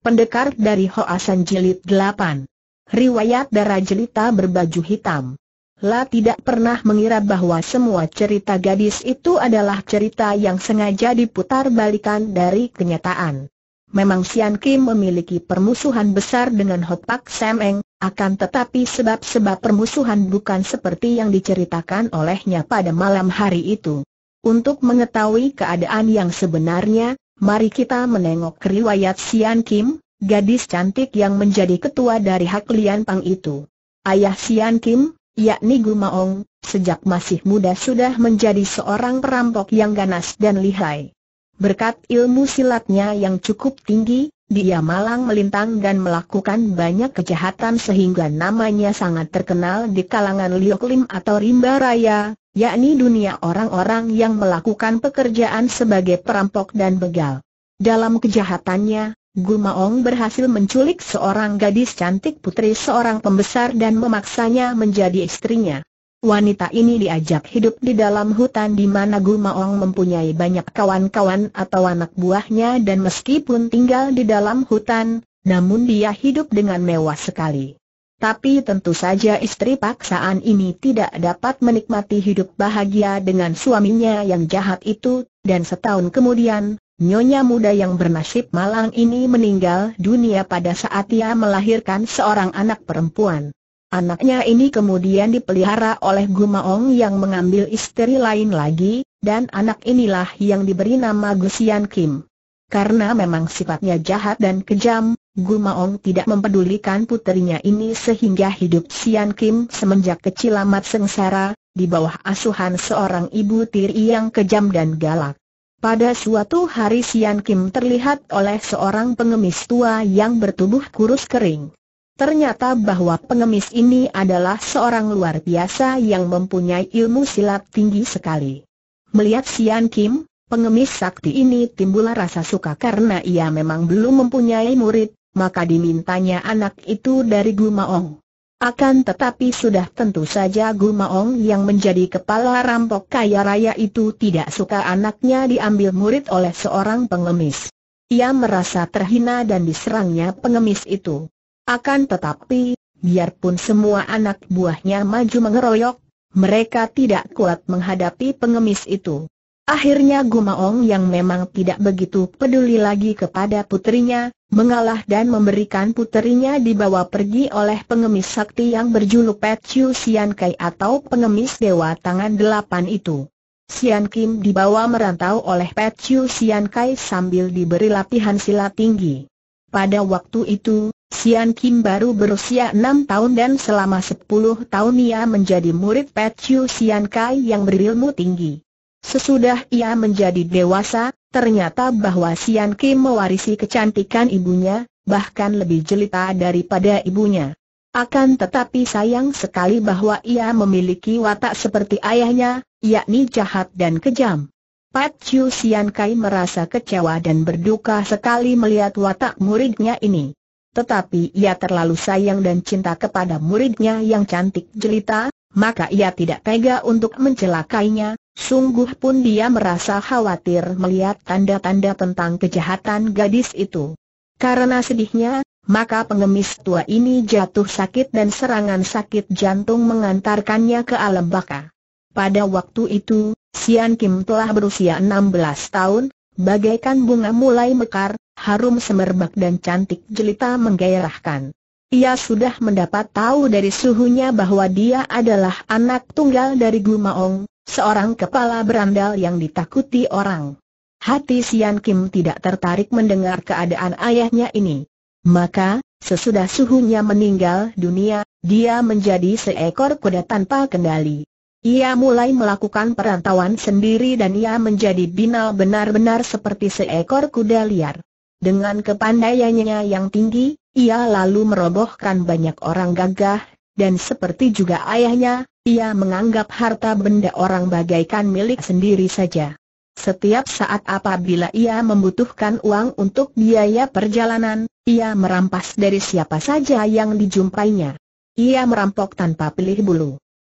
Pendekar dari Hoasan Jilid 8 Riwayat darah jelita berbaju hitam La tidak pernah mengira bahwa semua cerita gadis itu adalah cerita yang sengaja diputar balikan dari kenyataan Memang Sian Kim memiliki permusuhan besar dengan Hopak Semeng, akan tetapi sebab-sebab permusuhan bukan seperti yang diceritakan olehnya pada malam hari itu Untuk mengetahui keadaan yang sebenarnya, Mari kita menengok riwayat Sian Kim, gadis cantik yang menjadi ketua dari Hak Lian Pang itu. Ayah Sian Kim, yakni Gumaong, sejak masih muda sudah menjadi seorang perampok yang ganas dan lihai. Berkat ilmu silatnya yang cukup tinggi, dia malang melintang dan melakukan banyak kejahatan sehingga namanya sangat terkenal di kalangan Lim atau Rimba Raya, yakni dunia orang-orang yang melakukan pekerjaan sebagai perampok dan begal. Dalam kejahatannya, Gumaong berhasil menculik seorang gadis cantik putri seorang pembesar dan memaksanya menjadi istrinya. Wanita ini diajak hidup di dalam hutan di mana Gumaong mempunyai banyak kawan-kawan atau anak buahnya dan meskipun tinggal di dalam hutan, namun dia hidup dengan mewah sekali. Tapi tentu saja istri paksaan ini tidak dapat menikmati hidup bahagia dengan suaminya yang jahat itu, dan setahun kemudian, nyonya muda yang bernasib malang ini meninggal dunia pada saat ia melahirkan seorang anak perempuan. Anaknya ini kemudian dipelihara oleh Gumaong yang mengambil istri lain lagi, dan anak inilah yang diberi nama Gusian Kim. Karena memang sifatnya jahat dan kejam, Gumaong tidak mempedulikan puterinya ini sehingga hidup Sian Kim semenjak kecil amat sengsara, di bawah asuhan seorang ibu tiri yang kejam dan galak. Pada suatu hari Sian Kim terlihat oleh seorang pengemis tua yang bertubuh kurus kering. Ternyata bahwa pengemis ini adalah seorang luar biasa yang mempunyai ilmu silat tinggi sekali. Melihat Sian Kim, pengemis sakti ini timbul rasa suka karena ia memang belum mempunyai murid, maka dimintanya anak itu dari Gumaong. Akan tetapi sudah tentu saja Gumaong yang menjadi kepala rampok kaya raya itu tidak suka anaknya diambil murid oleh seorang pengemis. Ia merasa terhina dan diserangnya pengemis itu. Akan tetapi, biarpun semua anak buahnya maju mengeroyok, mereka tidak kuat menghadapi pengemis itu. Akhirnya Gumaong yang memang tidak begitu peduli lagi kepada putrinya, mengalah dan memberikan putrinya dibawa pergi oleh pengemis sakti yang berjuluk Pet Chiu Sian Kai atau pengemis dewa tangan delapan itu. Sian Kim dibawa merantau oleh Pet Chiu Sian Kai sambil diberi latihan silat tinggi. Pada waktu itu, Sian Kim baru berusia enam tahun dan selama sepuluh tahun ia menjadi murid Pet Chiu Sian Kai yang berilmu tinggi. Sesudah ia menjadi dewasa, ternyata bahwa Sian Kim mewarisi kecantikan ibunya, bahkan lebih jelita daripada ibunya. Akan tetapi sayang sekali bahwa ia memiliki watak seperti ayahnya, yakni jahat dan kejam. Pat Chiu Sian Kai merasa kecewa dan berduka sekali melihat watak muridnya ini. Tetapi ia terlalu sayang dan cinta kepada muridnya yang cantik jelita, maka ia tidak tega untuk mencelakainya, Sungguh pun dia merasa khawatir melihat tanda-tanda tentang kejahatan gadis itu. Karena sedihnya, maka pengemis tua ini jatuh sakit dan serangan sakit jantung mengantarkannya ke alam baka. Pada waktu itu, Sian Kim telah berusia 16 tahun, bagaikan bunga mulai mekar, harum semerbak dan cantik jelita menggairahkan. Ia sudah mendapat tahu dari suhunya bahwa dia adalah anak tunggal dari Gumaong, seorang kepala berandal yang ditakuti orang. Hati Sian Kim tidak tertarik mendengar keadaan ayahnya ini. Maka, sesudah suhunya meninggal dunia, dia menjadi seekor kuda tanpa kendali. Ia mulai melakukan perantauan sendiri dan ia menjadi binal benar-benar seperti seekor kuda liar. Dengan kepandaiannya yang tinggi, ia lalu merobohkan banyak orang gagah, dan seperti juga ayahnya, ia menganggap harta benda orang bagaikan milik sendiri saja. Setiap saat apabila ia membutuhkan uang untuk biaya perjalanan, ia merampas dari siapa saja yang dijumpainya. Ia merampok tanpa pilih bulu.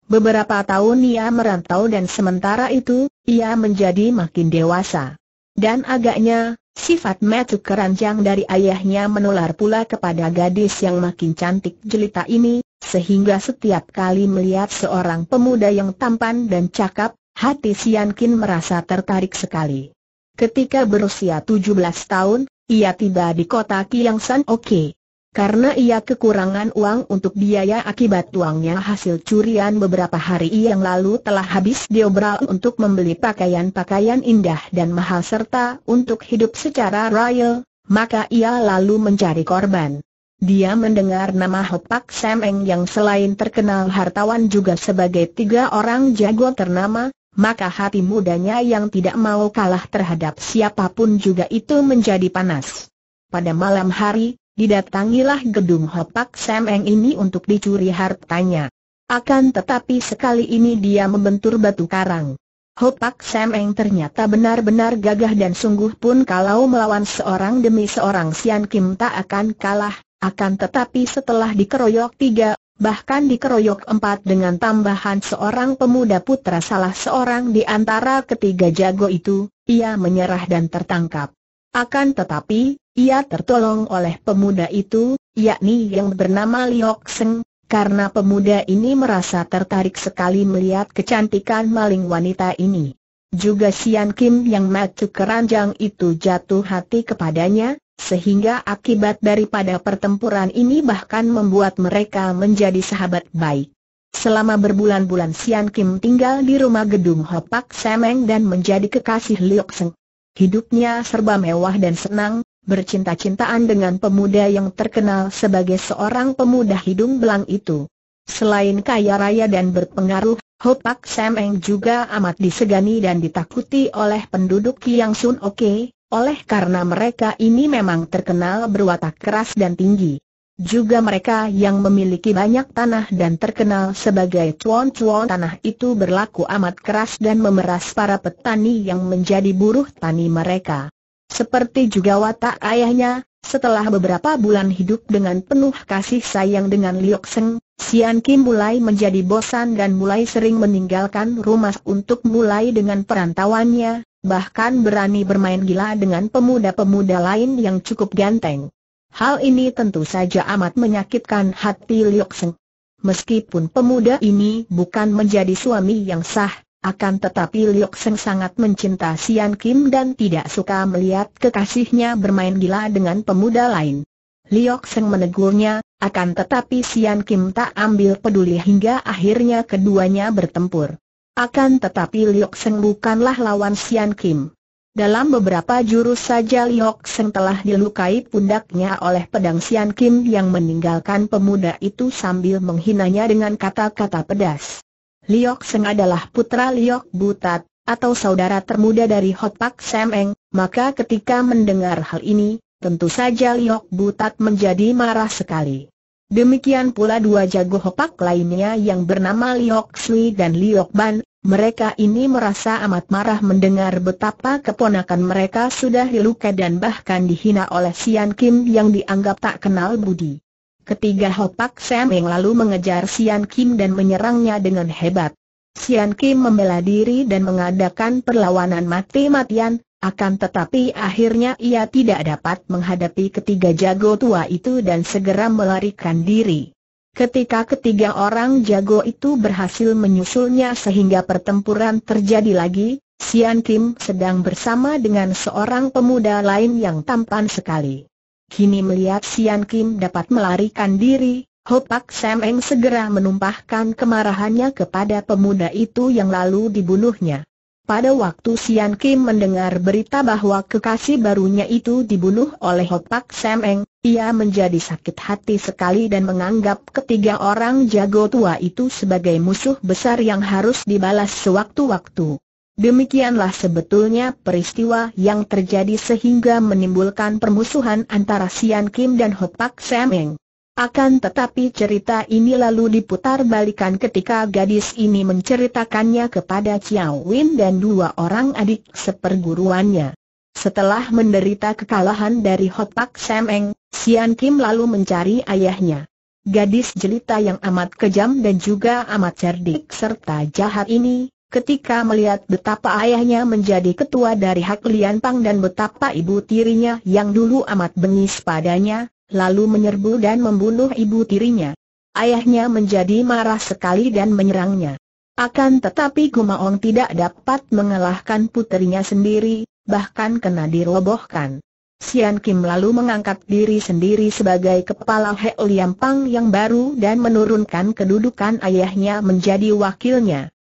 Beberapa tahun ia merantau dan sementara itu, ia menjadi makin dewasa. Dan agaknya, Sifat metu keranjang dari ayahnya menular pula kepada gadis yang makin cantik jelita ini, sehingga setiap kali melihat seorang pemuda yang tampan dan cakap, hati Sian merasa tertarik sekali. Ketika berusia 17 tahun, ia tiba di kota Kiang San Oke. Karena ia kekurangan uang untuk biaya akibat uangnya hasil curian beberapa hari yang lalu telah habis diobral untuk membeli pakaian-pakaian indah dan mahal serta untuk hidup secara royal, maka ia lalu mencari korban. Dia mendengar nama Hopak Semeng yang selain terkenal hartawan juga sebagai tiga orang jago ternama, maka hati mudanya yang tidak mau kalah terhadap siapapun juga itu menjadi panas. Pada malam hari, didatangilah gedung Hopak Semeng ini untuk dicuri hartanya. Akan tetapi sekali ini dia membentur batu karang. Hopak Semeng ternyata benar-benar gagah dan sungguh pun kalau melawan seorang demi seorang Sian Kim tak akan kalah, akan tetapi setelah dikeroyok tiga, bahkan dikeroyok empat dengan tambahan seorang pemuda putra salah seorang di antara ketiga jago itu, ia menyerah dan tertangkap. Akan tetapi, ia tertolong oleh pemuda itu, yakni yang bernama Liok Seng, karena pemuda ini merasa tertarik sekali melihat kecantikan maling wanita ini. Juga Sian Kim yang maju keranjang itu jatuh hati kepadanya, sehingga akibat daripada pertempuran ini bahkan membuat mereka menjadi sahabat baik. Selama berbulan-bulan Sian Kim tinggal di rumah gedung Hopak Semeng dan menjadi kekasih Liok Seng. Hidupnya serba mewah dan senang, bercinta-cintaan dengan pemuda yang terkenal sebagai seorang pemuda hidung belang itu. Selain kaya raya dan berpengaruh, Hopak Semeng juga amat disegani dan ditakuti oleh penduduk Kiang Sun Oke, oleh karena mereka ini memang terkenal berwatak keras dan tinggi. Juga mereka yang memiliki banyak tanah dan terkenal sebagai cuan-cuan tanah itu berlaku amat keras dan memeras para petani yang menjadi buruh tani mereka. Seperti juga watak ayahnya, setelah beberapa bulan hidup dengan penuh kasih sayang dengan Liok Seng, Sian Kim mulai menjadi bosan dan mulai sering meninggalkan rumah untuk mulai dengan perantauannya, bahkan berani bermain gila dengan pemuda-pemuda lain yang cukup ganteng. Hal ini tentu saja amat menyakitkan hati Liok Xing. Meskipun pemuda ini bukan menjadi suami yang sah, akan tetapi Liok Xing sangat mencinta Sian Kim dan tidak suka melihat kekasihnya bermain gila dengan pemuda lain. Liok Xing menegurnya, akan tetapi Sian Kim tak ambil peduli hingga akhirnya keduanya bertempur. Akan tetapi Liok Xing bukanlah lawan Sian Kim. Dalam beberapa jurus saja Liok Seng telah dilukai pundaknya oleh pedang Sian Kim yang meninggalkan pemuda itu sambil menghinanya dengan kata-kata pedas. Liok Seng adalah putra Liok Butat, atau saudara termuda dari Sam Semeng, maka ketika mendengar hal ini, tentu saja Liok Butat menjadi marah sekali. Demikian pula dua jago hopak lainnya yang bernama Liok Sui dan Liok Ban, mereka ini merasa amat marah mendengar betapa keponakan mereka sudah diluka dan bahkan dihina oleh Sian Kim yang dianggap tak kenal budi. Ketiga Hopak Sam yang lalu mengejar Sian Kim dan menyerangnya dengan hebat. Sian Kim membela diri dan mengadakan perlawanan mati-matian, akan tetapi akhirnya ia tidak dapat menghadapi ketiga jago tua itu dan segera melarikan diri. Ketika ketiga orang jago itu berhasil menyusulnya sehingga pertempuran terjadi lagi, Sian Kim sedang bersama dengan seorang pemuda lain yang tampan sekali. Kini melihat Sian Kim dapat melarikan diri, Hopak Sam Eng segera menumpahkan kemarahannya kepada pemuda itu yang lalu dibunuhnya. Pada waktu Sian Kim mendengar berita bahwa kekasih barunya itu dibunuh oleh Hopak Semeng, ia menjadi sakit hati sekali dan menganggap ketiga orang jago tua itu sebagai musuh besar yang harus dibalas sewaktu-waktu. Demikianlah sebetulnya peristiwa yang terjadi sehingga menimbulkan permusuhan antara Sian Kim dan Hopak Semeng. Akan tetapi cerita ini lalu diputar balikan ketika gadis ini menceritakannya kepada Chiao Win dan dua orang adik seperguruannya. Setelah menderita kekalahan dari Hotak Semeng, Sian Kim lalu mencari ayahnya. Gadis jelita yang amat kejam dan juga amat cerdik serta jahat ini, ketika melihat betapa ayahnya menjadi ketua dari Hak Lian Pang dan betapa ibu tirinya yang dulu amat bengis padanya, lalu menyerbu dan membunuh ibu tirinya. Ayahnya menjadi marah sekali dan menyerangnya. Akan tetapi Gumaong tidak dapat mengalahkan putrinya sendiri, bahkan kena dirobohkan. Sian Kim lalu mengangkat diri sendiri sebagai kepala Heo Liam Pang yang baru dan menurunkan kedudukan ayahnya menjadi wakilnya.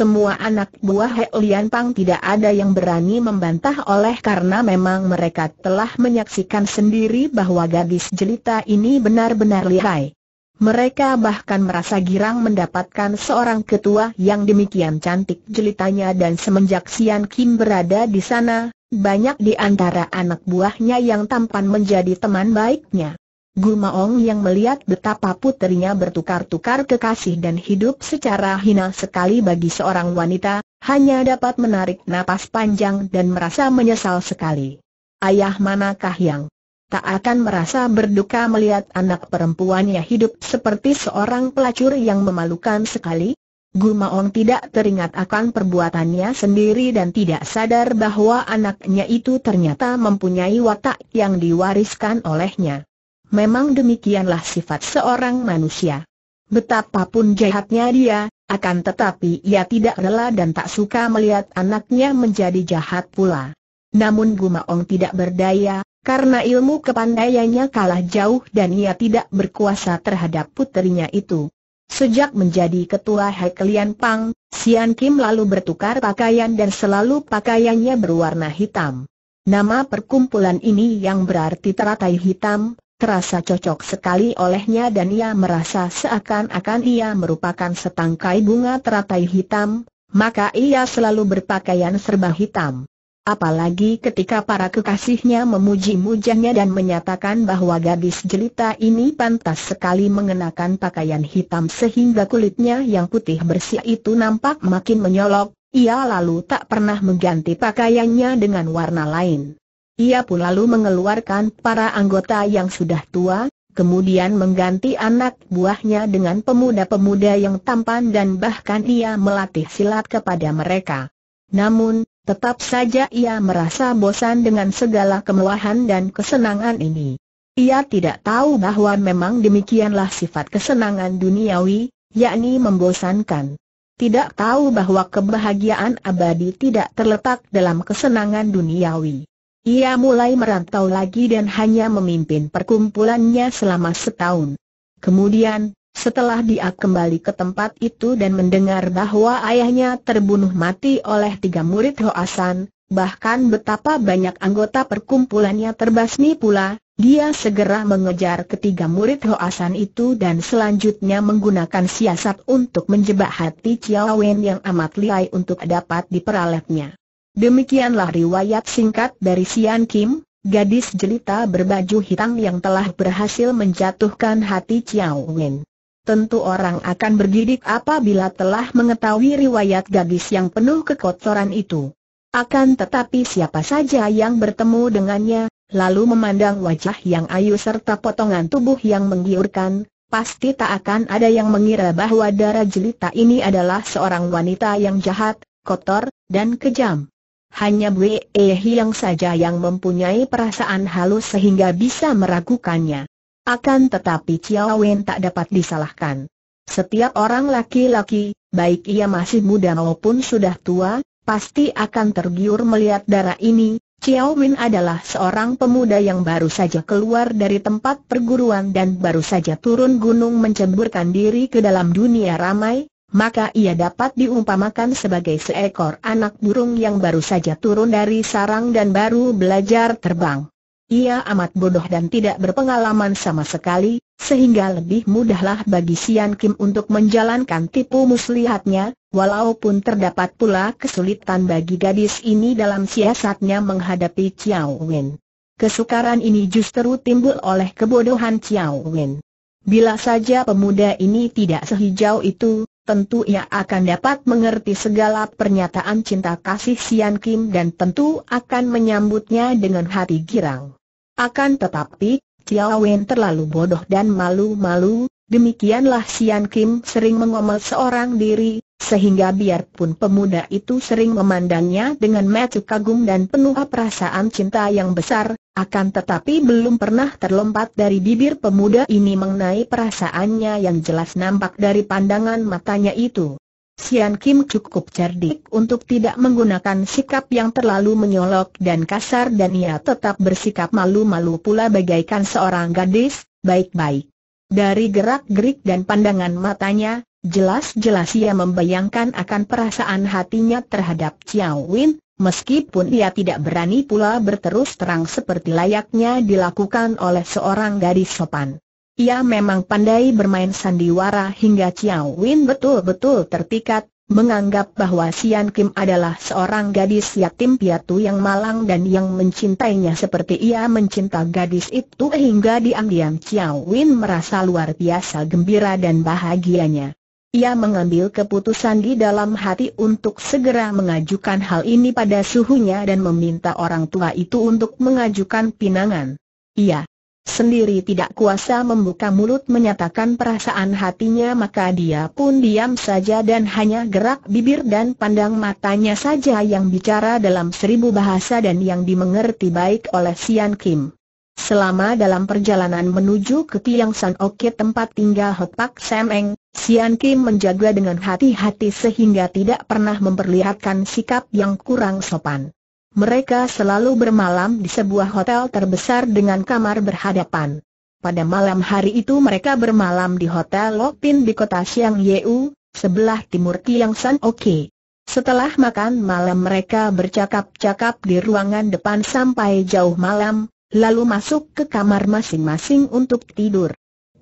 Semua anak buah He Lian Pang tidak ada yang berani membantah oleh karena memang mereka telah menyaksikan sendiri bahwa gadis jelita ini benar-benar lihai. Mereka bahkan merasa girang mendapatkan seorang ketua yang demikian cantik jelitanya dan semenjak Sian Kim berada di sana, banyak di antara anak buahnya yang tampan menjadi teman baiknya. Gumaong yang melihat betapa putrinya bertukar-tukar kekasih dan hidup secara hina sekali bagi seorang wanita, hanya dapat menarik napas panjang dan merasa menyesal sekali. Ayah manakah yang tak akan merasa berduka melihat anak perempuannya hidup seperti seorang pelacur yang memalukan sekali? Gumaong tidak teringat akan perbuatannya sendiri dan tidak sadar bahwa anaknya itu ternyata mempunyai watak yang diwariskan olehnya. Memang demikianlah sifat seorang manusia. Betapapun jahatnya dia, akan tetapi ia tidak rela dan tak suka melihat anaknya menjadi jahat pula. Namun Gumaong tidak berdaya, karena ilmu kepandaiannya kalah jauh dan ia tidak berkuasa terhadap putrinya itu. Sejak menjadi ketua Hekelian Pang, Sian Kim lalu bertukar pakaian dan selalu pakaiannya berwarna hitam. Nama perkumpulan ini yang berarti teratai hitam, Terasa cocok sekali olehnya dan ia merasa seakan-akan ia merupakan setangkai bunga teratai hitam, maka ia selalu berpakaian serba hitam. Apalagi ketika para kekasihnya memuji-mujanya dan menyatakan bahwa gadis jelita ini pantas sekali mengenakan pakaian hitam sehingga kulitnya yang putih bersih itu nampak makin menyolok, ia lalu tak pernah mengganti pakaiannya dengan warna lain. Ia pun lalu mengeluarkan para anggota yang sudah tua, kemudian mengganti anak buahnya dengan pemuda-pemuda yang tampan dan bahkan ia melatih silat kepada mereka. Namun, tetap saja ia merasa bosan dengan segala kemewahan dan kesenangan ini. Ia tidak tahu bahwa memang demikianlah sifat kesenangan duniawi, yakni membosankan. Tidak tahu bahwa kebahagiaan abadi tidak terletak dalam kesenangan duniawi. Ia mulai merantau lagi dan hanya memimpin perkumpulannya selama setahun. Kemudian, setelah dia kembali ke tempat itu dan mendengar bahwa ayahnya terbunuh mati oleh tiga murid Hoasan, bahkan betapa banyak anggota perkumpulannya terbasmi pula, dia segera mengejar ketiga murid Hoasan itu dan selanjutnya menggunakan siasat untuk menjebak hati Ciawen yang amat liai untuk dapat diperalatnya. Demikianlah riwayat singkat dari Sian Kim, gadis jelita berbaju hitam yang telah berhasil menjatuhkan hati Chiao Wen. Tentu orang akan bergidik apabila telah mengetahui riwayat gadis yang penuh kekotoran itu. Akan tetapi siapa saja yang bertemu dengannya, lalu memandang wajah yang ayu serta potongan tubuh yang menggiurkan, pasti tak akan ada yang mengira bahwa darah jelita ini adalah seorang wanita yang jahat, kotor, dan kejam. Hanya Eh Hiang saja yang mempunyai perasaan halus sehingga bisa meragukannya. Akan tetapi Chiao Wen tak dapat disalahkan. Setiap orang laki-laki, baik ia masih muda maupun sudah tua, pasti akan tergiur melihat darah ini. Chiao Wen adalah seorang pemuda yang baru saja keluar dari tempat perguruan dan baru saja turun gunung menceburkan diri ke dalam dunia ramai, maka ia dapat diumpamakan sebagai seekor anak burung yang baru saja turun dari sarang dan baru belajar terbang. Ia amat bodoh dan tidak berpengalaman sama sekali, sehingga lebih mudahlah bagi Sian Kim untuk menjalankan tipu muslihatnya, walaupun terdapat pula kesulitan bagi gadis ini dalam siasatnya menghadapi Chiao Wen. Kesukaran ini justru timbul oleh kebodohan Chiao Wen. Bila saja pemuda ini tidak sehijau itu, tentu ia akan dapat mengerti segala pernyataan cinta kasih Sian Kim dan tentu akan menyambutnya dengan hati girang. Akan tetapi, Xiao Wen terlalu bodoh dan malu-malu, demikianlah Sian Kim sering mengomel seorang diri, sehingga biarpun pemuda itu sering memandangnya dengan mata kagum dan penuh perasaan cinta yang besar, akan tetapi belum pernah terlompat dari bibir pemuda ini mengenai perasaannya yang jelas nampak dari pandangan matanya itu. Sian Kim cukup cerdik untuk tidak menggunakan sikap yang terlalu menyolok dan kasar dan ia tetap bersikap malu-malu pula bagaikan seorang gadis, baik-baik. Dari gerak-gerik dan pandangan matanya, Jelas-jelas ia membayangkan akan perasaan hatinya terhadap Chiao Win, meskipun ia tidak berani pula berterus terang seperti layaknya dilakukan oleh seorang gadis sopan. Ia memang pandai bermain sandiwara hingga Chiao Win betul-betul terpikat, menganggap bahwa Sian Kim adalah seorang gadis yatim piatu yang malang dan yang mencintainya seperti ia mencinta gadis itu hingga diam-diam Chiao Win merasa luar biasa gembira dan bahagianya. Ia mengambil keputusan di dalam hati untuk segera mengajukan hal ini pada suhunya dan meminta orang tua itu untuk mengajukan pinangan. Ia sendiri tidak kuasa membuka mulut menyatakan perasaan hatinya maka dia pun diam saja dan hanya gerak bibir dan pandang matanya saja yang bicara dalam seribu bahasa dan yang dimengerti baik oleh Sian Kim. Selama dalam perjalanan menuju ke Tiang San Oke tempat tinggal Hotpak Pak Semeng, Sian Kim menjaga dengan hati-hati sehingga tidak pernah memperlihatkan sikap yang kurang sopan. Mereka selalu bermalam di sebuah hotel terbesar dengan kamar berhadapan. Pada malam hari itu mereka bermalam di Hotel Lopin di kota Siang Yeu, sebelah timur Tiang San Oke. Setelah makan malam mereka bercakap-cakap di ruangan depan sampai jauh malam, lalu masuk ke kamar masing-masing untuk tidur.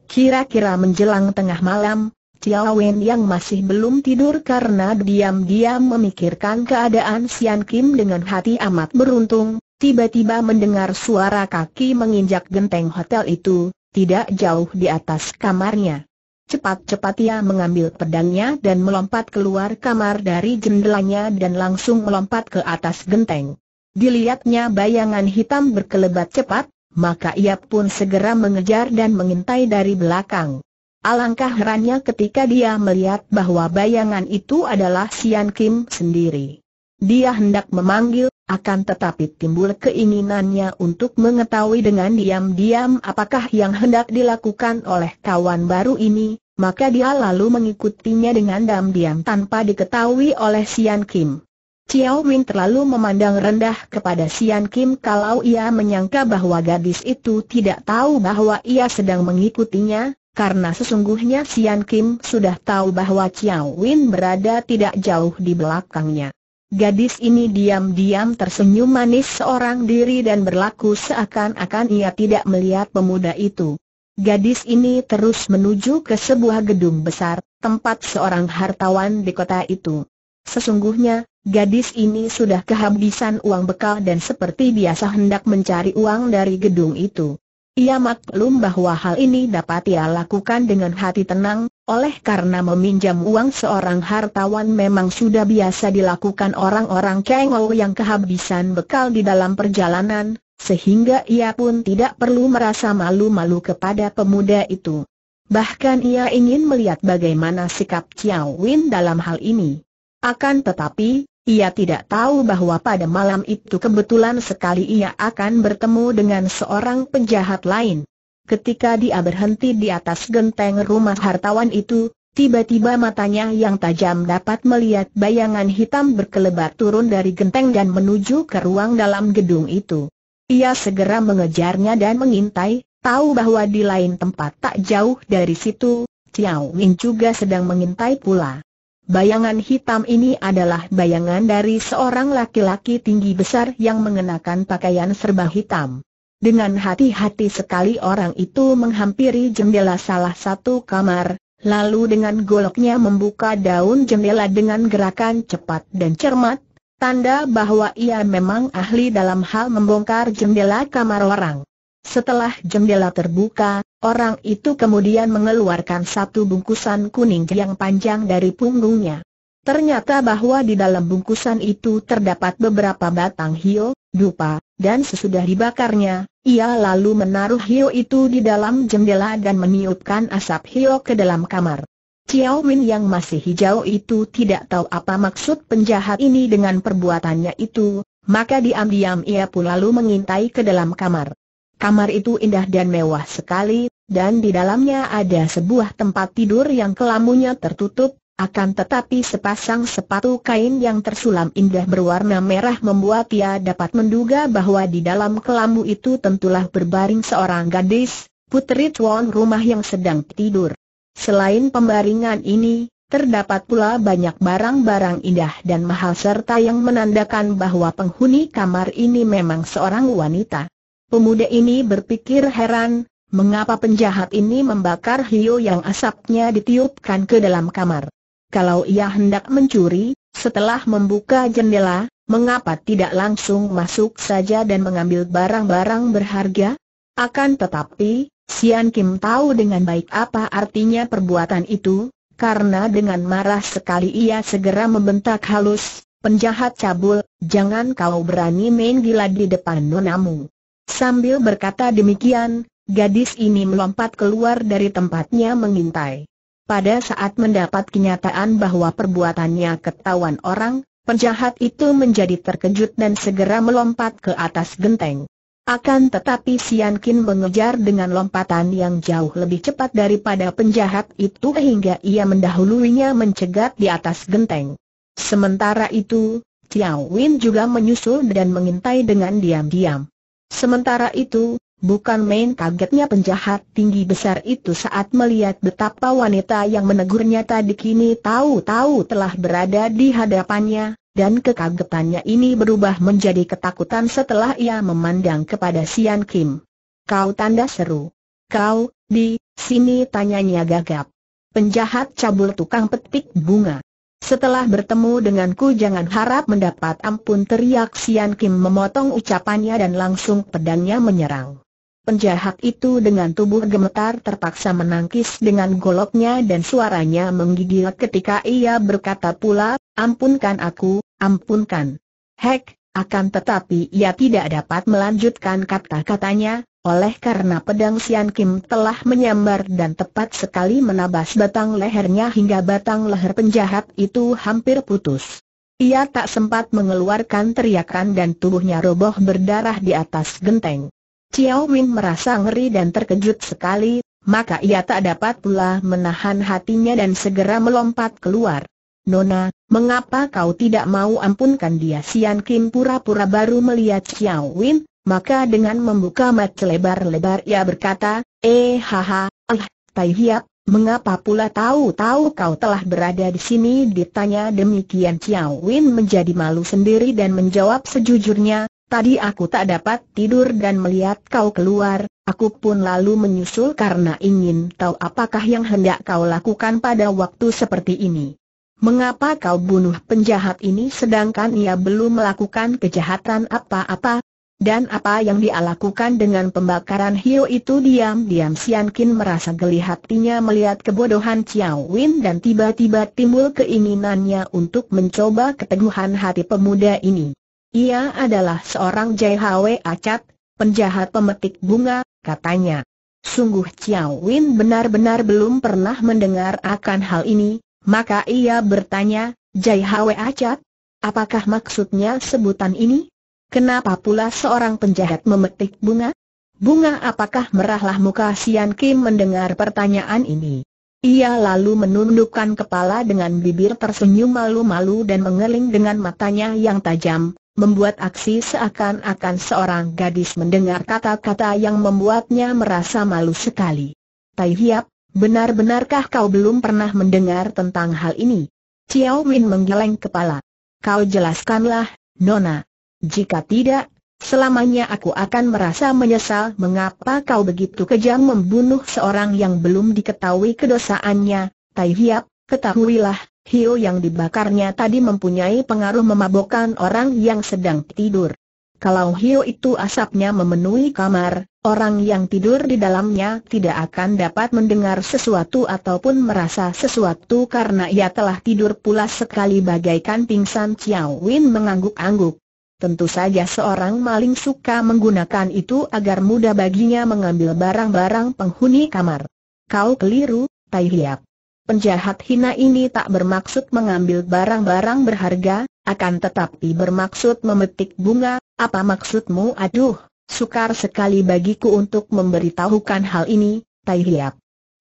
Kira-kira menjelang tengah malam, Tiao Wen yang masih belum tidur karena diam-diam memikirkan keadaan Sian Kim dengan hati amat beruntung, tiba-tiba mendengar suara kaki menginjak genteng hotel itu, tidak jauh di atas kamarnya. Cepat-cepat ia mengambil pedangnya dan melompat keluar kamar dari jendelanya dan langsung melompat ke atas genteng. Dilihatnya bayangan hitam berkelebat cepat, maka ia pun segera mengejar dan mengintai dari belakang. Alangkah herannya ketika dia melihat bahwa bayangan itu adalah Sian Kim sendiri. Dia hendak memanggil, akan tetapi timbul keinginannya untuk mengetahui dengan diam-diam apakah yang hendak dilakukan oleh kawan baru ini, maka dia lalu mengikutinya dengan diam-diam tanpa diketahui oleh Sian Kim. Chiao Min terlalu memandang rendah kepada Sian Kim kalau ia menyangka bahwa gadis itu tidak tahu bahwa ia sedang mengikutinya, karena sesungguhnya Sian Kim sudah tahu bahwa Chiao Win berada tidak jauh di belakangnya. Gadis ini diam-diam tersenyum manis seorang diri dan berlaku seakan-akan ia tidak melihat pemuda itu. Gadis ini terus menuju ke sebuah gedung besar, tempat seorang hartawan di kota itu. Sesungguhnya, gadis ini sudah kehabisan uang bekal dan seperti biasa hendak mencari uang dari gedung itu. Ia maklum bahwa hal ini dapat ia lakukan dengan hati tenang, oleh karena meminjam uang seorang hartawan memang sudah biasa dilakukan orang-orang kengol yang kehabisan bekal di dalam perjalanan, sehingga ia pun tidak perlu merasa malu-malu kepada pemuda itu. Bahkan ia ingin melihat bagaimana sikap Chiao Win dalam hal ini. Akan tetapi, ia tidak tahu bahwa pada malam itu kebetulan sekali ia akan bertemu dengan seorang penjahat lain. Ketika dia berhenti di atas genteng rumah hartawan itu, tiba-tiba matanya yang tajam dapat melihat bayangan hitam berkelebat turun dari genteng dan menuju ke ruang dalam gedung itu. Ia segera mengejarnya dan mengintai, tahu bahwa di lain tempat tak jauh dari situ, Xiao Ming juga sedang mengintai pula. Bayangan hitam ini adalah bayangan dari seorang laki-laki tinggi besar yang mengenakan pakaian serba hitam. Dengan hati-hati sekali orang itu menghampiri jendela salah satu kamar, lalu dengan goloknya membuka daun jendela dengan gerakan cepat dan cermat, tanda bahwa ia memang ahli dalam hal membongkar jendela kamar orang. Setelah jendela terbuka, orang itu kemudian mengeluarkan satu bungkusan kuning yang panjang dari punggungnya. Ternyata bahwa di dalam bungkusan itu terdapat beberapa batang hio, dupa, dan sesudah dibakarnya, ia lalu menaruh hio itu di dalam jendela dan meniupkan asap hio ke dalam kamar. Chiao Min yang masih hijau itu tidak tahu apa maksud penjahat ini dengan perbuatannya itu, maka diam-diam ia pun lalu mengintai ke dalam kamar. Kamar itu indah dan mewah sekali, dan di dalamnya ada sebuah tempat tidur yang kelamunya tertutup, akan tetapi sepasang sepatu kain yang tersulam indah berwarna merah membuat ia dapat menduga bahwa di dalam kelamu itu tentulah berbaring seorang gadis, putri tuan rumah yang sedang tidur. Selain pembaringan ini, Terdapat pula banyak barang-barang indah dan mahal serta yang menandakan bahwa penghuni kamar ini memang seorang wanita. Pemuda ini berpikir heran, mengapa penjahat ini membakar hiu yang asapnya ditiupkan ke dalam kamar. Kalau ia hendak mencuri, setelah membuka jendela, mengapa tidak langsung masuk saja dan mengambil barang-barang berharga? Akan tetapi, Sian Kim tahu dengan baik apa artinya perbuatan itu, karena dengan marah sekali ia segera membentak halus, penjahat cabul, jangan kau berani main gila di depan nonamu. Sambil berkata demikian, gadis ini melompat keluar dari tempatnya mengintai. Pada saat mendapat kenyataan bahwa perbuatannya ketahuan orang, penjahat itu menjadi terkejut dan segera melompat ke atas genteng. Akan tetapi Sian Kin mengejar dengan lompatan yang jauh lebih cepat daripada penjahat itu hingga ia mendahuluinya mencegat di atas genteng. Sementara itu, Tiao Win juga menyusul dan mengintai dengan diam-diam. Sementara itu, bukan main kagetnya penjahat tinggi besar itu saat melihat betapa wanita yang menegurnya tadi kini tahu-tahu telah berada di hadapannya, dan kekagetannya ini berubah menjadi ketakutan setelah ia memandang kepada Sian Kim. Kau tanda seru. Kau, di, sini tanyanya gagap. Penjahat cabul tukang petik bunga. Setelah bertemu denganku jangan harap mendapat ampun teriak Sian Kim memotong ucapannya dan langsung pedangnya menyerang. Penjahat itu dengan tubuh gemetar terpaksa menangkis dengan goloknya dan suaranya menggigil ketika ia berkata pula, ampunkan aku, ampunkan. Hek, akan tetapi ia tidak dapat melanjutkan kata-katanya, oleh karena pedang Sian Kim telah menyambar dan tepat sekali menabas batang lehernya hingga batang leher penjahat itu hampir putus. Ia tak sempat mengeluarkan teriakan dan tubuhnya roboh berdarah di atas genteng. Xiao Min merasa ngeri dan terkejut sekali, maka ia tak dapat pula menahan hatinya dan segera melompat keluar. Nona, mengapa kau tidak mau ampunkan dia? Sian Kim pura-pura baru melihat Xiao Win, maka dengan membuka mata lebar-lebar ia berkata, Eh haha, ah, Tai Hiap, Mengapa pula tahu-tahu kau telah berada di sini? Ditanya demikian Chiao Win menjadi malu sendiri dan menjawab sejujurnya, tadi aku tak dapat tidur dan melihat kau keluar, aku pun lalu menyusul karena ingin tahu apakah yang hendak kau lakukan pada waktu seperti ini. Mengapa kau bunuh penjahat ini sedangkan ia belum melakukan kejahatan apa-apa? Dan apa yang dia lakukan dengan pembakaran Hio itu diam-diam Sian Kin merasa geli hatinya melihat kebodohan Chiao Win dan tiba-tiba timbul keinginannya untuk mencoba keteguhan hati pemuda ini. Ia adalah seorang JHW acat, penjahat pemetik bunga, katanya. Sungguh Chiao Win benar-benar belum pernah mendengar akan hal ini, maka ia bertanya, JHW acat? Apakah maksudnya sebutan ini? Kenapa pula seorang penjahat memetik bunga? Bunga apakah merahlah muka Sian Kim mendengar pertanyaan ini? Ia lalu menundukkan kepala dengan bibir tersenyum malu-malu dan mengeling dengan matanya yang tajam, membuat aksi seakan-akan seorang gadis mendengar kata-kata yang membuatnya merasa malu sekali. Tai Hiap, benar-benarkah kau belum pernah mendengar tentang hal ini? Ciao Min menggeleng kepala. Kau jelaskanlah, Nona. Jika tidak, selamanya aku akan merasa menyesal mengapa kau begitu kejam membunuh seorang yang belum diketahui kedosaannya, Tai Hiap, ketahuilah, hiu yang dibakarnya tadi mempunyai pengaruh memabokkan orang yang sedang tidur. Kalau hiu itu asapnya memenuhi kamar, orang yang tidur di dalamnya tidak akan dapat mendengar sesuatu ataupun merasa sesuatu karena ia telah tidur pula sekali bagaikan pingsan Ciao Win mengangguk-angguk. Tentu saja seorang maling suka menggunakan itu agar mudah baginya mengambil barang-barang penghuni kamar. Kau keliru, Tai Hiap. Penjahat hina ini tak bermaksud mengambil barang-barang berharga, akan tetapi bermaksud memetik bunga, apa maksudmu aduh, sukar sekali bagiku untuk memberitahukan hal ini, Tai Hiap.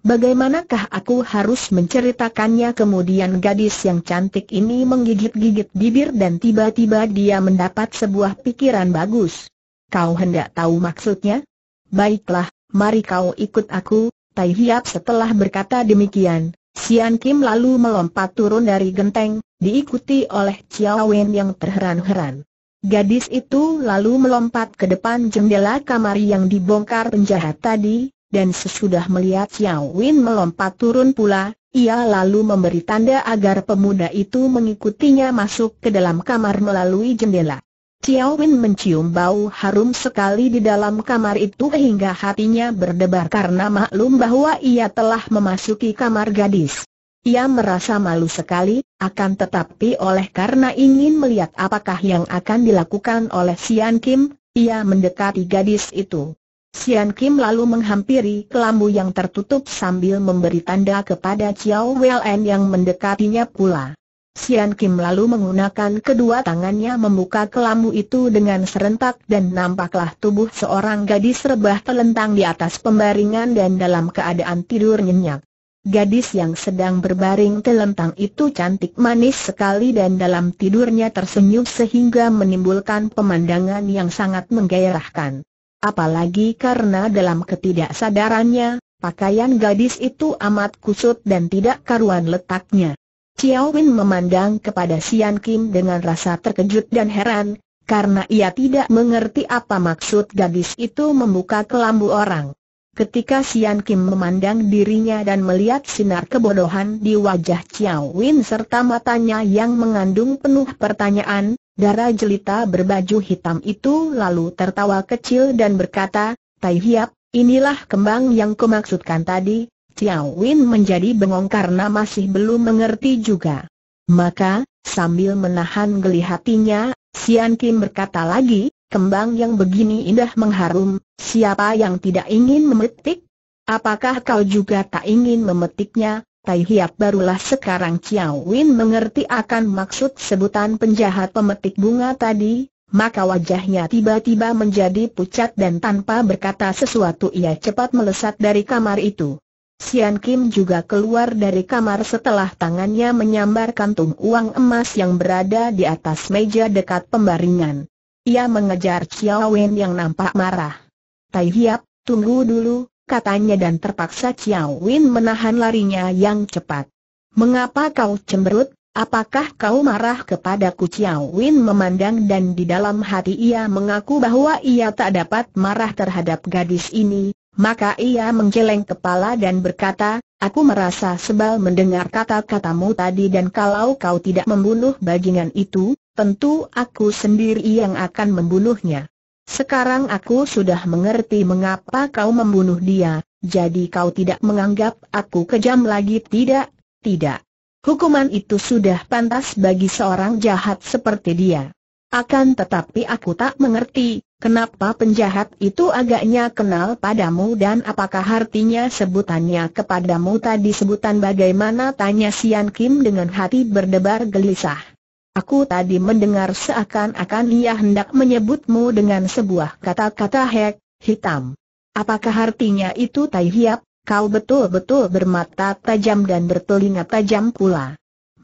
Bagaimanakah aku harus menceritakannya kemudian gadis yang cantik ini menggigit-gigit bibir dan tiba-tiba dia mendapat sebuah pikiran bagus. Kau hendak tahu maksudnya? Baiklah, mari kau ikut aku, Tai Hiap setelah berkata demikian. Sian Kim lalu melompat turun dari genteng, diikuti oleh Chiao Wen yang terheran-heran. Gadis itu lalu melompat ke depan jendela kamar yang dibongkar penjahat tadi, dan sesudah melihat Xiao Win melompat turun pula, ia lalu memberi tanda agar pemuda itu mengikutinya masuk ke dalam kamar melalui jendela. Xiao Win mencium bau harum sekali di dalam kamar itu hingga hatinya berdebar karena maklum bahwa ia telah memasuki kamar gadis. Ia merasa malu sekali, akan tetapi oleh karena ingin melihat apakah yang akan dilakukan oleh Sian Kim, ia mendekati gadis itu. Sian Kim lalu menghampiri kelambu yang tertutup sambil memberi tanda kepada Chiao Wen yang mendekatinya pula. Sian Kim lalu menggunakan kedua tangannya membuka kelambu itu dengan serentak dan nampaklah tubuh seorang gadis rebah telentang di atas pembaringan dan dalam keadaan tidur nyenyak. Gadis yang sedang berbaring telentang itu cantik manis sekali dan dalam tidurnya tersenyum sehingga menimbulkan pemandangan yang sangat menggairahkan. Apalagi karena dalam ketidaksadarannya, pakaian gadis itu amat kusut dan tidak karuan letaknya. Chiao Win memandang kepada Sian Kim dengan rasa terkejut dan heran, karena ia tidak mengerti apa maksud gadis itu membuka kelambu orang. Ketika Sian Kim memandang dirinya dan melihat sinar kebodohan di wajah Chiao Win serta matanya yang mengandung penuh pertanyaan, Darah jelita berbaju hitam itu lalu tertawa kecil dan berkata, Tai Hiap, inilah kembang yang kumaksudkan tadi, Tiao Win menjadi bengong karena masih belum mengerti juga. Maka, sambil menahan geli hatinya, Sian Kim berkata lagi, kembang yang begini indah mengharum, siapa yang tidak ingin memetik? Apakah kau juga tak ingin memetiknya, Tai Hiap barulah sekarang Chiao Win mengerti akan maksud sebutan penjahat pemetik bunga tadi, maka wajahnya tiba-tiba menjadi pucat dan tanpa berkata sesuatu ia cepat melesat dari kamar itu. Sian Kim juga keluar dari kamar setelah tangannya menyambar kantung uang emas yang berada di atas meja dekat pembaringan. Ia mengejar Chiao Win yang nampak marah. Tai Hiap, tunggu dulu, katanya dan terpaksa Chiao Win menahan larinya yang cepat. Mengapa kau cemberut? Apakah kau marah kepadaku Chiao Win memandang dan di dalam hati ia mengaku bahwa ia tak dapat marah terhadap gadis ini, maka ia menggeleng kepala dan berkata, aku merasa sebal mendengar kata-katamu tadi dan kalau kau tidak membunuh bajingan itu, tentu aku sendiri yang akan membunuhnya. Sekarang aku sudah mengerti mengapa kau membunuh dia, jadi kau tidak menganggap aku kejam lagi tidak, tidak. Hukuman itu sudah pantas bagi seorang jahat seperti dia. Akan tetapi aku tak mengerti, kenapa penjahat itu agaknya kenal padamu dan apakah artinya sebutannya kepadamu tadi sebutan bagaimana tanya Sian Kim dengan hati berdebar gelisah. Aku tadi mendengar seakan-akan ia hendak menyebutmu dengan sebuah kata-kata hek, hitam. Apakah artinya itu Tai Hiap? Kau betul-betul bermata tajam dan bertelinga tajam pula.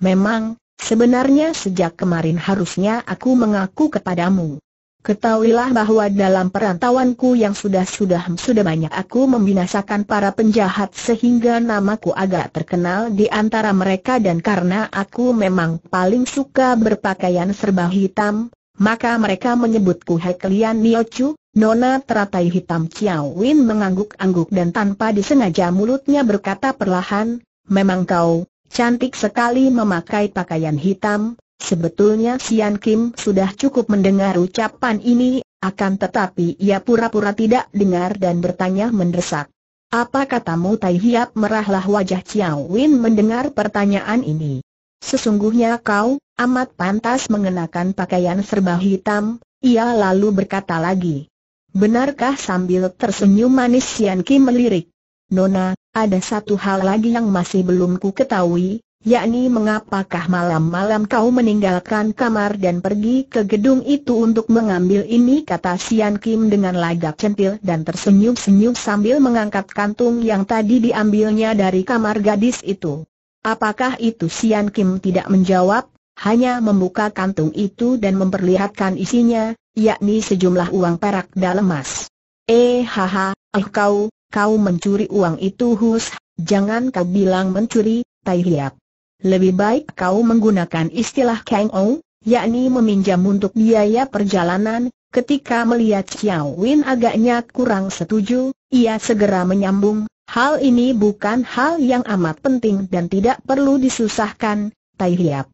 Memang, sebenarnya sejak kemarin harusnya aku mengaku kepadamu. Ketahuilah bahwa dalam perantauanku yang sudah-sudah sudah banyak aku membinasakan para penjahat sehingga namaku agak terkenal di antara mereka dan karena aku memang paling suka berpakaian serba hitam, maka mereka menyebutku Heklian Niochu, Nona teratai hitam Chiao mengangguk-angguk dan tanpa disengaja mulutnya berkata perlahan, memang kau, cantik sekali memakai pakaian hitam, Sebetulnya Sian Kim sudah cukup mendengar ucapan ini, akan tetapi ia pura-pura tidak dengar dan bertanya mendesak. Apa katamu Tai Hiap merahlah wajah Chiao Win mendengar pertanyaan ini. Sesungguhnya kau, amat pantas mengenakan pakaian serba hitam, ia lalu berkata lagi. Benarkah sambil tersenyum manis Sian Kim melirik? Nona, ada satu hal lagi yang masih belum ku ketahui, yakni mengapakah malam-malam kau meninggalkan kamar dan pergi ke gedung itu untuk mengambil ini kata Sian Kim dengan lagak centil dan tersenyum-senyum sambil mengangkat kantung yang tadi diambilnya dari kamar gadis itu. Apakah itu Sian Kim tidak menjawab, hanya membuka kantung itu dan memperlihatkan isinya, yakni sejumlah uang perak dalam emas. Eh haha, eh kau, kau mencuri uang itu hus, jangan kau bilang mencuri, Tai Hiap. Lebih baik kau menggunakan istilah Kang Ou, yakni meminjam untuk biaya perjalanan, ketika melihat Xiao Win agaknya kurang setuju, ia segera menyambung, hal ini bukan hal yang amat penting dan tidak perlu disusahkan, Tai Hiap.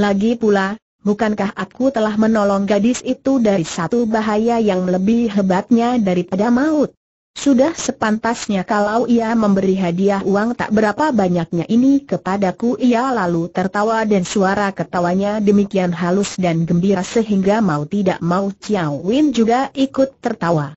Lagi pula, bukankah aku telah menolong gadis itu dari satu bahaya yang lebih hebatnya daripada maut? Sudah sepantasnya kalau ia memberi hadiah uang tak berapa banyaknya ini kepadaku Ia lalu tertawa dan suara ketawanya demikian halus dan gembira sehingga mau tidak mau Chiao Win juga ikut tertawa